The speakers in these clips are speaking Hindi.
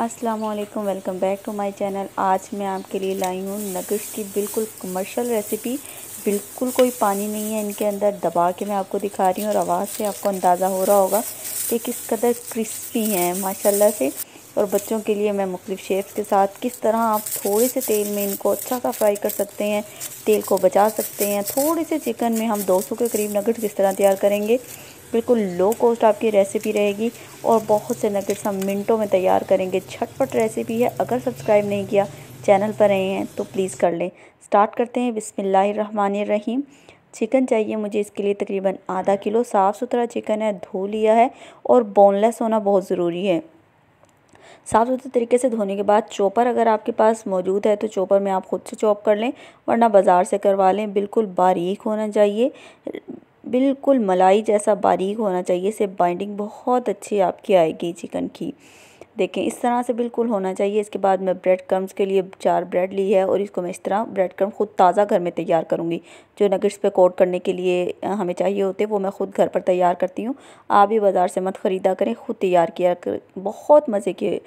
अस्सलाम वालेकुम welcome back to my channel आज मैं आपके लिए लाई हूँ नगेट्स की बिल्कुल कमर्शियल रेसिपी बिल्कुल कोई पानी नहीं है इनके अंदर दबा के मैं आपको दिखा रही हूँ और आवाज़ से आपको अंदाज़ा हो रहा होगा कि किस कदर क्रिस्पी हैं माशाल्लाह से और बच्चों के लिए मैं मुख्तफ शेप्स के साथ किस तरह आप थोड़े से तेल में इनको अच्छा सा फ्राई कर सकते हैं तेल को बचा सकते हैं थोड़े से चिकन में हम सौ के करीब नगेट्स किस तरह तैयार करेंगे बिल्कुल लो कॉस्ट आपकी रेसिपी रहेगी और बहुत से नगेट्स हम मिनटों में तैयार करेंगे झटपट रेसिपी है अगर सब्सक्राइब नहीं किया चैनल पर रहे हैं तो प्लीज़ कर लें स्टार्ट करते हैं बिसमीम चिकन चाहिए मुझे इसके लिए तकरीबन आधा किलो साफ़ सुथरा चिकन है धो लिया है और बोनलेस होना बहुत ज़रूरी है साफ़ सुथरे तरीके से धोने के बाद चॉपर अगर आपके पास मौजूद है तो चॉपर में आप ख़ुद से चॉप कर लें वरना बाज़ार से करवा लें बिल्कुल बारीक होना चाहिए बिल्कुल मलाई जैसा बारीक होना चाहिए इसे बाइंडिंग बहुत अच्छी आपकी आएगी चिकन की देखें इस तरह से बिल्कुल होना चाहिए इसके बाद मैं ब्रेड क्रम्स के लिए चार ब्रेड ली है और इसको मैं इस तरह ब्रेड क्रम खुद ताज़ा घर में तैयार करूँगी जो नगेट्स पे कोट करने के लिए हमें चाहिए होते वो मैं खुद घर पर तैयार करती हूँ आप भी बाज़ार से मत ख़रीदा करें खुद तैयार किया कर बहुत मज़े के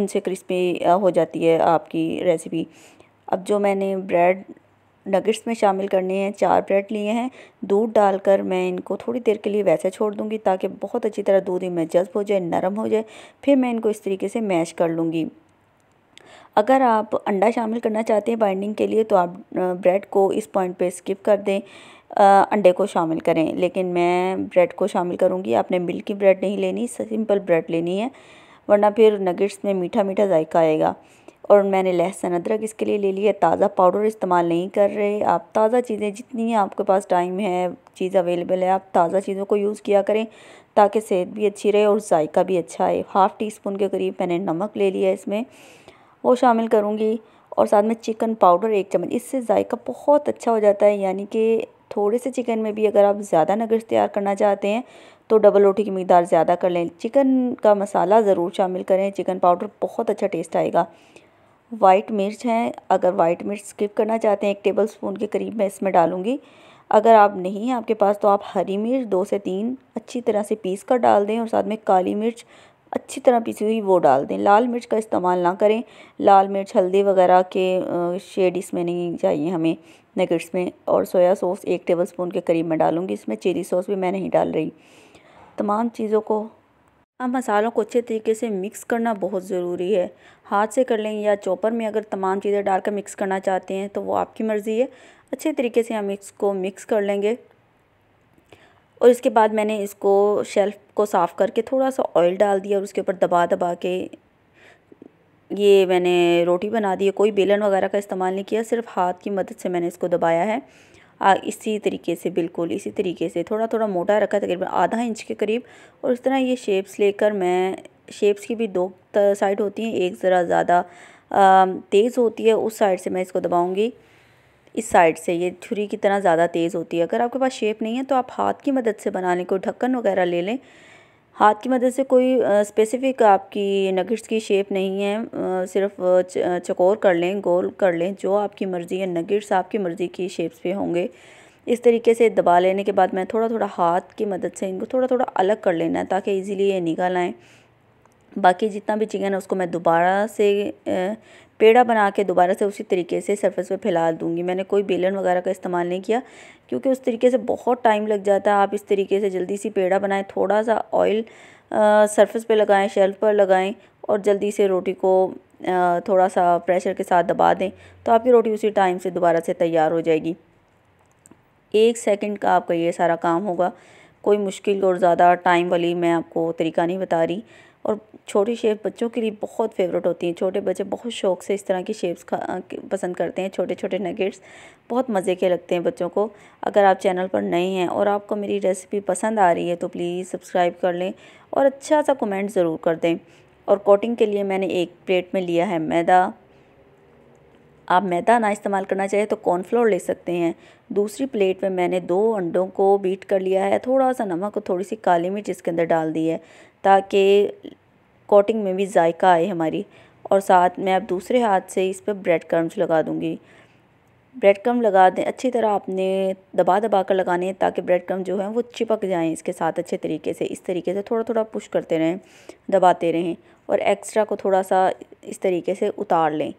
उनसे क्रिस्पी हो जाती है आपकी रेसिपी अब जो मैंने ब्रेड नगेट्स में शामिल करने हैं चार ब्रेड लिए हैं दूध डालकर मैं इनको थोड़ी देर के लिए वैसे छोड़ दूंगी ताकि बहुत अच्छी तरह दूध इनमें जज्ब हो जाए नरम हो जाए फिर मैं इनको इस तरीके से मैश कर लूँगी अगर आप अंडा शामिल करना चाहते हैं बाइंडिंग के लिए तो आप ब्रेड को इस पॉइंट पे स्किप कर दें आ, अंडे को शामिल करें लेकिन मैं ब्रेड को शामिल करूँगी आपने मिल्क की ब्रेड नहीं लेनी सिंपल ब्रेड लेनी है वरना फिर नगेट्स में मीठा मीठा जायका आएगा और मैंने लहसुन अदरक इसके लिए ले लिया ताज़ा पाउडर इस्तेमाल नहीं कर रहे आप ताज़ा चीज़ें जितनी आपके पास टाइम है चीज़ अवेलेबल है आप ताज़ा चीज़ों को यूज़ किया करें ताकि सेहत भी अच्छी रहे और जायका भी अच्छा आए हाफ़ टी स्पून के करीब मैंने नमक ले लिया इसमें वो शामिल करूँगी और साथ में चिकन पाउडर एक चम्मच इससे जायका बहुत अच्छा हो जाता है यानी कि थोड़े से चिकन में भी अगर आप ज़्यादा नगर्स तैयार करना चाहते हैं तो डबल रोटी की मकदार ज़्यादा कर लें चिकन का मसाला ज़रूर शामिल करें चिकन पाउडर बहुत अच्छा टेस्ट आएगा वाइट मिर्च हैं अगर वाइट मिर्च स्किप करना चाहते हैं एक टेबल स्पून के करीब मैं इसमें डालूँगी अगर आप नहीं हैं आपके पास तो आप हरी मिर्च दो से तीन अच्छी तरह से पीस कर डाल दें और साथ में काली मिर्च अच्छी तरह पीसी हुई वो डाल दें लाल मिर्च का इस्तेमाल ना करें लाल मिर्च हल्दी वगैरह के शेड इसमें नहीं चाहिए हमें नगेट्स में और सोया सॉस एक टेबल स्पून के करीब मैं डालूँगी इसमें चिली सॉस भी मैं नहीं डाल रही तमाम चीज़ों को अब मसालों को अच्छे तरीके से मिक्स करना बहुत ज़रूरी है हाथ से कर लें या चॉपर में अगर तमाम चीज़ें डालकर मिक्स करना चाहते हैं तो वो आपकी मर्ज़ी है अच्छे तरीके से हम इसको मिक्स कर लेंगे और इसके बाद मैंने इसको शेल्फ़ को साफ़ करके थोड़ा सा ऑयल डाल दिया और उसके ऊपर दबा दबा के ये मैंने रोटी बना दी है कोई बेलन वगैरह का इस्तेमाल नहीं किया सिर्फ हाथ की मदद से मैंने इसको दबाया है आ, इसी तरीके से बिल्कुल इसी तरीके से थोड़ा थोड़ा मोटा रखा तकरीबन आधा इंच के करीब और इस तरह ये शेप्स लेकर मैं शेप्स की भी दो साइड होती हैं एक ज़रा ज़्यादा तेज़ होती है उस साइड से मैं इसको दबाऊँगी इस साइड से ये छुरी की तरह ज़्यादा तेज़ होती है अगर आपके पास शेप नहीं है तो आप हाथ की मदद से बना लें कोई ढक्कन वगैरह ले लें हाथ की मदद से कोई स्पेसिफ़िक आपकी नगेट्स की शेप नहीं है सिर्फ चकोर कर लें गोल कर लें जो आपकी मर्ज़ी है नगेट्स आपकी मर्ज़ी की शेप्स पे होंगे इस तरीके से दबा लेने के बाद मैं थोड़ा थोड़ा हाथ की मदद से इनको थोड़ा थोड़ा अलग कर लेना है ताकि ईज़िली ये निकल आएँ बाकी जितना भी चिकन है उसको मैं दोबारा से पेड़ा बना के दोबारा से उसी तरीके से सरफेस पे फैला दूंगी मैंने कोई बेलन वगैरह का इस्तेमाल नहीं किया क्योंकि उस तरीके से बहुत टाइम लग जाता है आप इस तरीके से जल्दी सी पेड़ा बनाएं थोड़ा सा ऑयल सरफेस पे लगाएं शेल्फ पर लगाएं और जल्दी से रोटी को आ, थोड़ा सा प्रेशर के साथ दबा दें तो आपकी रोटी उसी टाइम से दोबारा से तैयार हो जाएगी एक सेकेंड का आपका ये सारा काम होगा कोई मुश्किल और ज़्यादा टाइम वाली मैं आपको तरीका नहीं बता रही और छोटी शेप बच्चों के लिए बहुत फेवरेट होती हैं छोटे बच्चे बहुत शौक से इस तरह की शेप्स खा पसंद करते हैं छोटे छोटे नगेट्स बहुत मज़े के लगते हैं बच्चों को अगर आप चैनल पर नए हैं और आपको मेरी रेसिपी पसंद आ रही है तो प्लीज़ सब्सक्राइब कर लें और अच्छा सा कमेंट ज़रूर कर दें और कोटिंग के लिए मैंने एक प्लेट में लिया है मैदा आप मैदा ना इस्तेमाल करना चाहें तो कॉर्नफ्लोर ले सकते हैं दूसरी प्लेट में मैंने दो अंडों को बीट कर लिया है थोड़ा सा नमक और थोड़ी सी काली मिर्च इसके अंदर डाल दी है ताकि कोटिंग में भी जायका आए हमारी और साथ में आप दूसरे हाथ से इस पर ब्रेड क्रम्स लगा दूँगी ब्रेड क्रम लगा दें अच्छी तरह आपने दबा दबा कर लगाने हैं ताकि ब्रेड क्रम जो है वो चिपक जाएं इसके साथ अच्छे तरीके से इस तरीके से थोड़ा थोड़ा पुश करते रहें दबाते रहें और एक्स्ट्रा को थोड़ा सा इस तरीके से उतार लें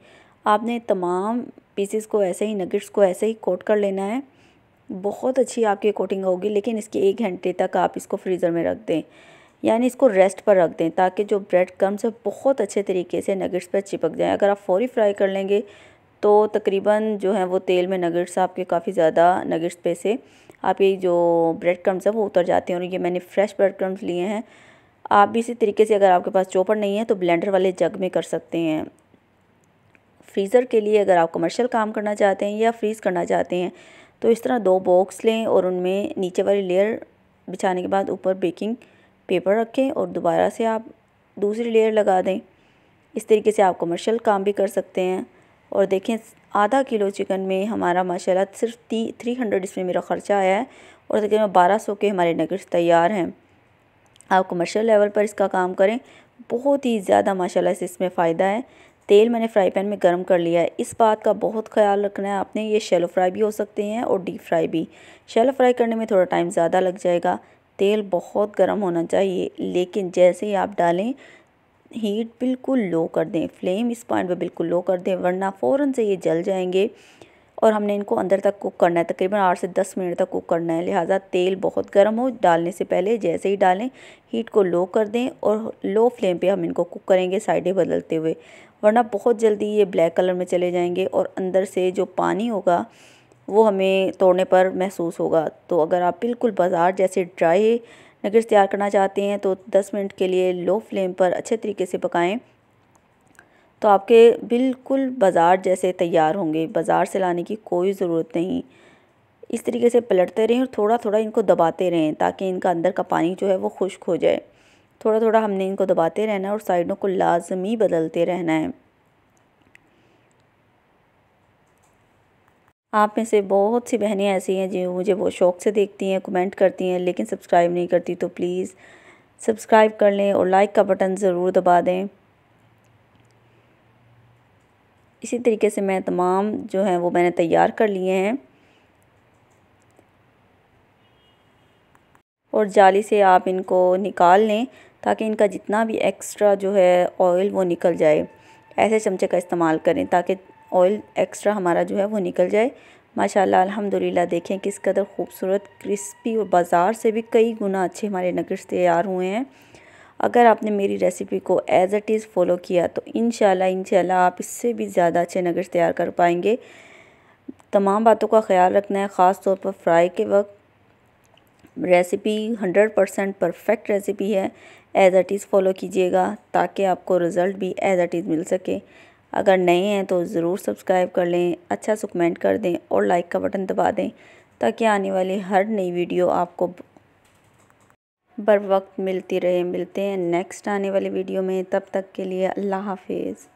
आपने तमाम पीसेस को ऐसे ही नगेट्स को ऐसे ही कोट कर लेना है बहुत अच्छी आपकी कोटिंग होगी लेकिन इसके एक घंटे तक आप इसको फ्रीज़र में रख दें यानी इसको रेस्ट पर रख दें ताकि जो ब्रेड क्रम्स है बहुत अच्छे तरीके से नगेट्स पर चिपक जाएँ अगर आप फौरी फ्राई कर लेंगे तो तकरीबन जो है वो तेल में नगेट्स आपके काफ़ी ज़्यादा नगेट्स पे से आपके जो ब्रेड क्रम्स है वो उतर जाते हैं और ये मैंने फ्रेश ब्रेड क्रम्स लिए हैं आप भी इसी तरीके से अगर आपके पास चॉपर नहीं है तो ब्लेंडर वाले जग में कर सकते हैं फ्रीज़र के लिए अगर आप कमर्शियल काम करना चाहते हैं या फ्रीज़ करना चाहते हैं तो इस तरह दो बॉक्स लें और उनमें नीचे वाली लेयर बिछाने के बाद ऊपर बेकिंग पेपर रखें और दोबारा से आप दूसरी लेयर लगा दें इस तरीके से आप कमर्शियल काम भी कर सकते हैं और देखें आधा किलो चिकन में हमारा माशाल्लाह सिर्फ ती थ्री हंड्रेड इसमें मेरा ख़र्चा आया है और तकरीबन बारह सौ के हमारे नगेट्स तैयार हैं आप कमर्शियल लेवल पर इसका काम करें बहुत ही ज़्यादा माशाल्लाह से इसमें फ़ायदा है तेल मैंने फ्राई पैन में गर्म कर लिया है इस बात का बहुत ख्याल रखना है आपने ये शेलो फ्राई भी हो सकते हैं और डीप फ्राई भी शेलो फ्राई करने में थोड़ा टाइम ज़्यादा लग जाएगा तेल बहुत गर्म होना चाहिए लेकिन जैसे ही आप डालें हीट बिल्कुल लो कर दें फ्लेम इस पॉइंट पर बिल्कुल लो कर दें वरना फ़ौरन से ये जल जाएंगे और हमने इनको अंदर तक कुक करना है तकरीबन आठ से दस मिनट तक कुक करना है लिहाजा तेल बहुत गर्म हो डालने से पहले जैसे ही डालें हीट को लो कर दें और लो फ्लेम पे हम इनको कुक करेंगे साइडें बदलते हुए वरना बहुत जल्दी ये ब्लैक कलर में चले जाएंगे और अंदर से जो पानी होगा वो हमें तोड़ने पर महसूस होगा तो अगर आप बिल्कुल बाजार जैसे ड्राई नगर तैयार करना चाहते हैं तो 10 मिनट के लिए लो फ्लेम पर अच्छे तरीके से पकाएं तो आपके बिल्कुल बाज़ार जैसे तैयार होंगे बाज़ार से लाने की कोई ज़रूरत नहीं इस तरीके से पलटते रहें और थोड़ा थोड़ा इनको दबाते रहें ताकि इनका अंदर का पानी जो है वो खुश्क हो जाए थोड़ा थोड़ा हमने इनको दबाते रहना है और साइडों को लाजमी बदलते रहना है आप में से बहुत सी बहनें ऐसी हैं जो मुझे बहुत शौक़ से देखती हैं कमेंट करती हैं लेकिन सब्सक्राइब नहीं करती तो प्लीज़ सब्सक्राइब कर लें और लाइक का बटन ज़रूर दबा दें इसी तरीके से मैं तमाम जो हैं वो मैंने तैयार कर लिए हैं और जाली से आप इनको निकाल लें ताकि इनका जितना भी एक्स्ट्रा जो है ऑयल वो निकल जाए ऐसे चमचे का इस्तेमाल करें ताकि ऑयल एक्स्ट्रा हमारा जो है वो निकल जाए माशाल्लाह अल्हम्दुलिल्लाह देखें किस कदर खूबसूरत क्रिस्पी और बाज़ार से भी कई गुना अच्छे हमारे नगेट्स तैयार हुए हैं अगर आपने मेरी रेसिपी को एज़ इट इज़ फॉलो किया तो इन शाला आप इससे भी ज़्यादा अच्छे नगर तैयार कर पाएंगे तमाम बातों का ख्याल रखना है ख़ास तौर पर फ्राई के वक्त recipe hundred percent perfect recipe है एज़ इट इज़ फॉलो कीजिएगा ताकि आपको रिज़ल्ट भी एज़ इट इज़ मिल सके अगर नए हैं तो ज़रूर सब्सक्राइब कर लें अच्छा से कमेंट कर दें और लाइक का बटन दबा दें ताकि आने वाली हर नई वीडियो आपको बर वक्त मिलती रहे मिलते हैं नेक्स्ट आने वाली वीडियो में तब तक के लिए अल्लाह हाफिज़